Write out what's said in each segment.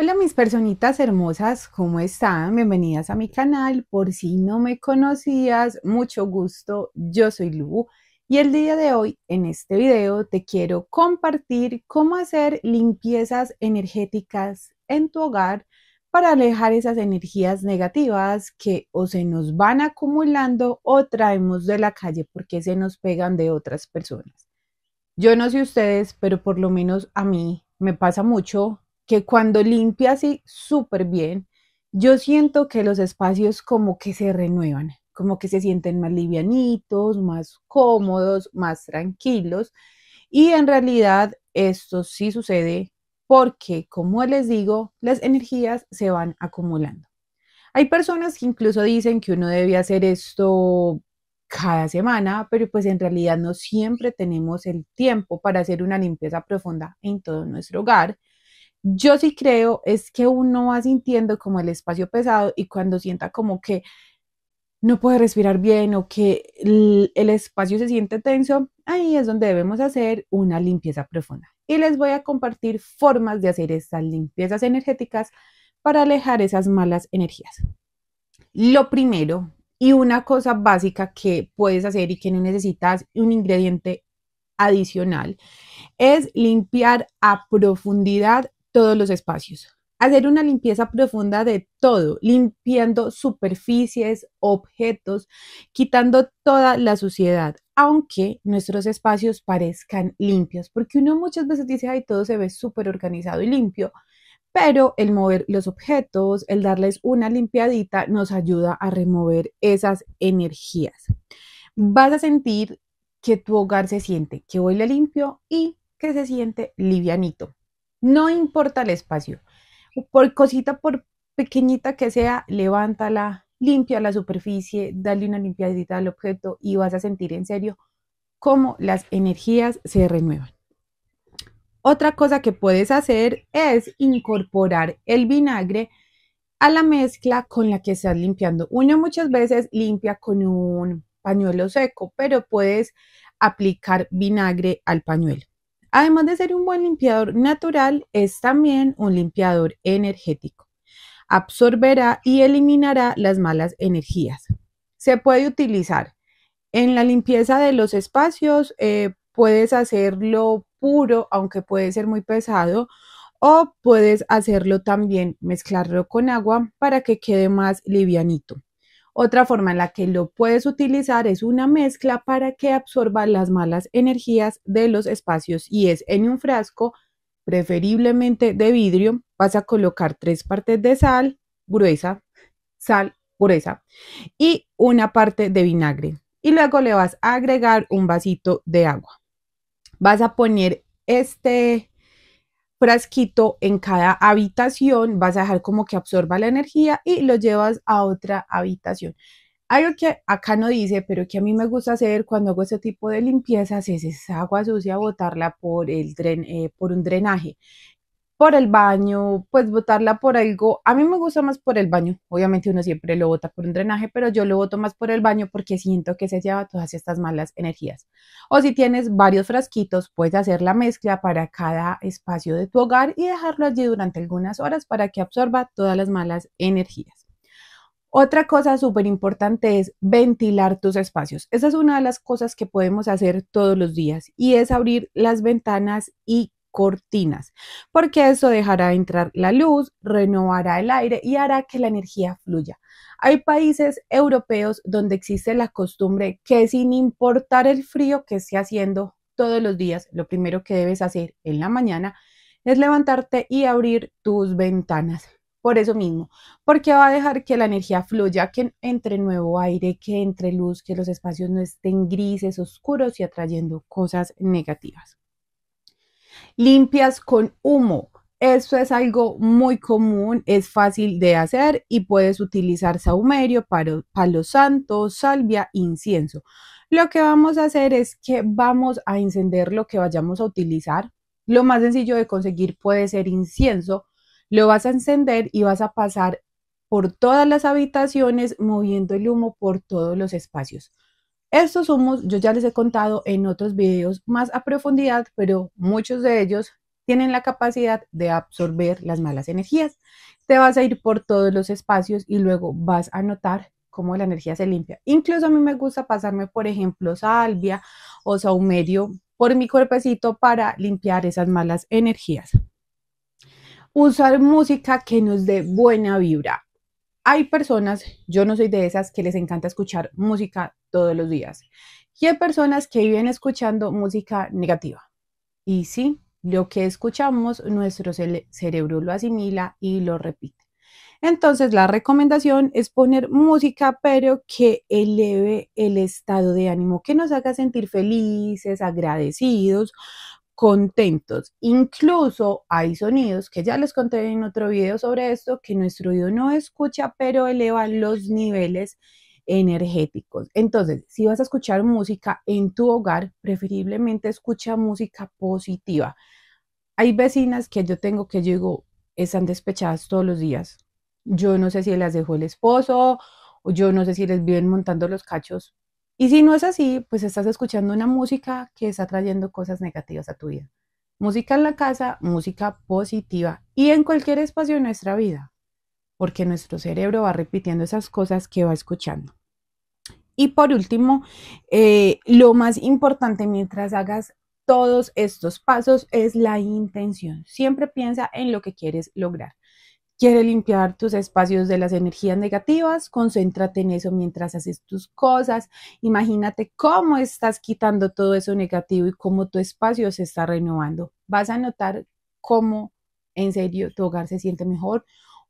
Hola mis personitas hermosas, ¿cómo están? Bienvenidas a mi canal. Por si no me conocías, mucho gusto. Yo soy Lu y el día de hoy en este video te quiero compartir cómo hacer limpiezas energéticas en tu hogar para alejar esas energías negativas que o se nos van acumulando o traemos de la calle porque se nos pegan de otras personas. Yo no sé ustedes, pero por lo menos a mí me pasa mucho que cuando limpia así súper bien, yo siento que los espacios como que se renuevan, como que se sienten más livianitos, más cómodos, más tranquilos. Y en realidad esto sí sucede porque, como les digo, las energías se van acumulando. Hay personas que incluso dicen que uno debe hacer esto cada semana, pero pues en realidad no siempre tenemos el tiempo para hacer una limpieza profunda en todo nuestro hogar. Yo sí creo es que uno va sintiendo como el espacio pesado y cuando sienta como que no puede respirar bien o que el, espacio se siente tenso, ahí es donde debemos hacer una limpieza profunda. Y les voy a compartir formas de hacer estas limpiezas energéticas para alejar esas malas energías. Lo primero y una cosa básica que puedes hacer y que no necesitas un ingrediente adicional es limpiar a profundidad todos los espacios. Hacer una limpieza profunda de todo, limpiando superficies, objetos, quitando toda la suciedad, aunque nuestros espacios parezcan limpios, porque uno muchas veces dice, ay, todo se ve súper organizado y limpio, pero el mover los objetos, el darles una limpiadita, nos ayuda a remover esas energías. Vas a sentir que tu hogar se siente, que huele limpio y que se siente livianito. No importa el espacio. Por cosita, por pequeñita que sea, levántala, limpia la superficie, dale una limpiadita al objeto y vas a sentir en serio cómo las energías se renuevan. Otra cosa que puedes hacer es incorporar el vinagre a la mezcla con la que estás limpiando. Uno muchas veces limpia con un pañuelo seco, pero puedes aplicar vinagre al pañuelo. Además de ser un buen limpiador natural, es también un limpiador energético. Absorberá y eliminará las malas energías. Se puede utilizar en la limpieza de los espacios, eh, puedes hacerlo puro, aunque puede ser muy pesado, o puedes hacerlo también, mezclarlo con agua para que quede más livianito. Otra forma en la que lo puedes utilizar es una mezcla para que absorba las malas energías de los espacios y es en un frasco, preferiblemente de vidrio, vas a colocar tres partes de sal gruesa, sal gruesa y una parte de vinagre. Y luego le vas a agregar un vasito de agua. Vas a poner este frasquito en cada habitación, vas a dejar como que absorba la energía y lo llevas a otra habitación. Algo que acá no dice, pero que a mí me gusta hacer cuando hago este tipo de limpiezas es esa agua sucia botarla por el eh, por un drenaje por el baño, pues votarla por algo. A mí me gusta más por el baño. Obviamente uno siempre lo bota por un drenaje, pero yo lo voto más por el baño porque siento que se lleva todas estas malas energías. O si tienes varios frasquitos, puedes hacer la mezcla para cada espacio de tu hogar y dejarlo allí durante algunas horas para que absorba todas las malas energías. Otra cosa súper importante es ventilar tus espacios. Esa es una de las cosas que podemos hacer todos los días y es abrir las ventanas y cortinas, porque eso dejará entrar la luz, renovará el aire y hará que la energía fluya. Hay países europeos donde existe la costumbre que sin importar el frío que esté haciendo todos los días, lo primero que debes hacer en la mañana es levantarte y abrir tus ventanas. Por eso mismo, porque va a dejar que la energía fluya, que entre nuevo aire, que entre luz, que los espacios no estén grises, oscuros y atrayendo cosas negativas limpias con humo. Esto es algo muy común, es fácil de hacer y puedes utilizar saumerio, palo, palo santo, salvia, incienso. Lo que vamos a hacer es que vamos a encender lo que vayamos a utilizar. Lo más sencillo de conseguir puede ser incienso. Lo vas a encender y vas a pasar por todas las habitaciones moviendo el humo por todos los espacios. Estos humos yo ya les he contado en otros videos más a profundidad, pero muchos de ellos tienen la capacidad de absorber las malas energías. Te vas a ir por todos los espacios y luego vas a notar cómo la energía se limpia. Incluso a mí me gusta pasarme, por ejemplo, salvia o saumerio por mi cuerpecito para limpiar esas malas energías. Usar música que nos dé buena vibra. Hay personas, yo no soy de esas que les encanta escuchar música todos los días. Y hay personas que viven escuchando música negativa. Y sí, lo que escuchamos, nuestro cerebro lo asimila y lo repite. Entonces, la recomendación es poner música, pero que eleve el estado de ánimo, que nos haga sentir felices, agradecidos, contentos. Incluso hay sonidos que ya les conté en otro video sobre esto, que nuestro oído no escucha, pero eleva los niveles energéticos. Entonces, si vas a escuchar música en tu hogar, preferiblemente escucha música positiva. Hay vecinas que yo tengo que yo están despechadas todos los días. Yo no sé si las dejó el esposo, o yo no sé si les viven montando los cachos y si no es así, pues estás escuchando una música que está trayendo cosas negativas a tu vida. Música en la casa, música positiva y en cualquier espacio de nuestra vida, porque nuestro cerebro va repitiendo esas cosas que va escuchando. Y por último, eh, lo más importante mientras hagas todos estos pasos es la intención. Siempre piensa en lo que quieres lograr. Quiere limpiar tus espacios de las energías negativas, concéntrate en eso mientras haces tus cosas. Imagínate cómo estás quitando todo eso negativo y cómo tu espacio se está renovando. Vas a notar cómo en serio tu hogar se siente mejor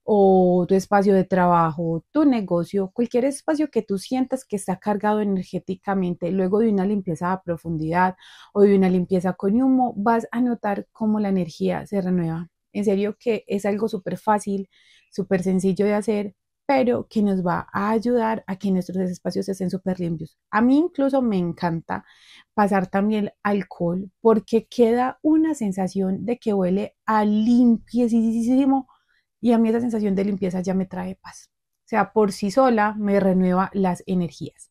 o tu espacio de trabajo, tu negocio, cualquier espacio que tú sientas que está cargado energéticamente, luego de una limpieza a profundidad o de una limpieza con humo, vas a notar cómo la energía se renueva. En serio que es algo súper fácil, súper sencillo de hacer, pero que nos va a ayudar a que nuestros espacios estén súper limpios. A mí incluso me encanta pasar también alcohol porque queda una sensación de que huele a limpieza y a mí esa sensación de limpieza ya me trae paz. O sea, por sí sola me renueva las energías.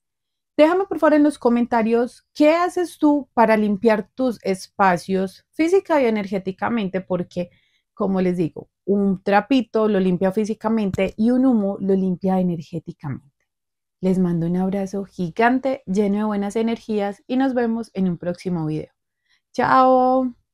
Déjame por favor en los comentarios qué haces tú para limpiar tus espacios física y energéticamente porque como les digo, un trapito lo limpia físicamente y un humo lo limpia energéticamente. Les mando un abrazo gigante lleno de buenas energías y nos vemos en un próximo video. ¡Chao!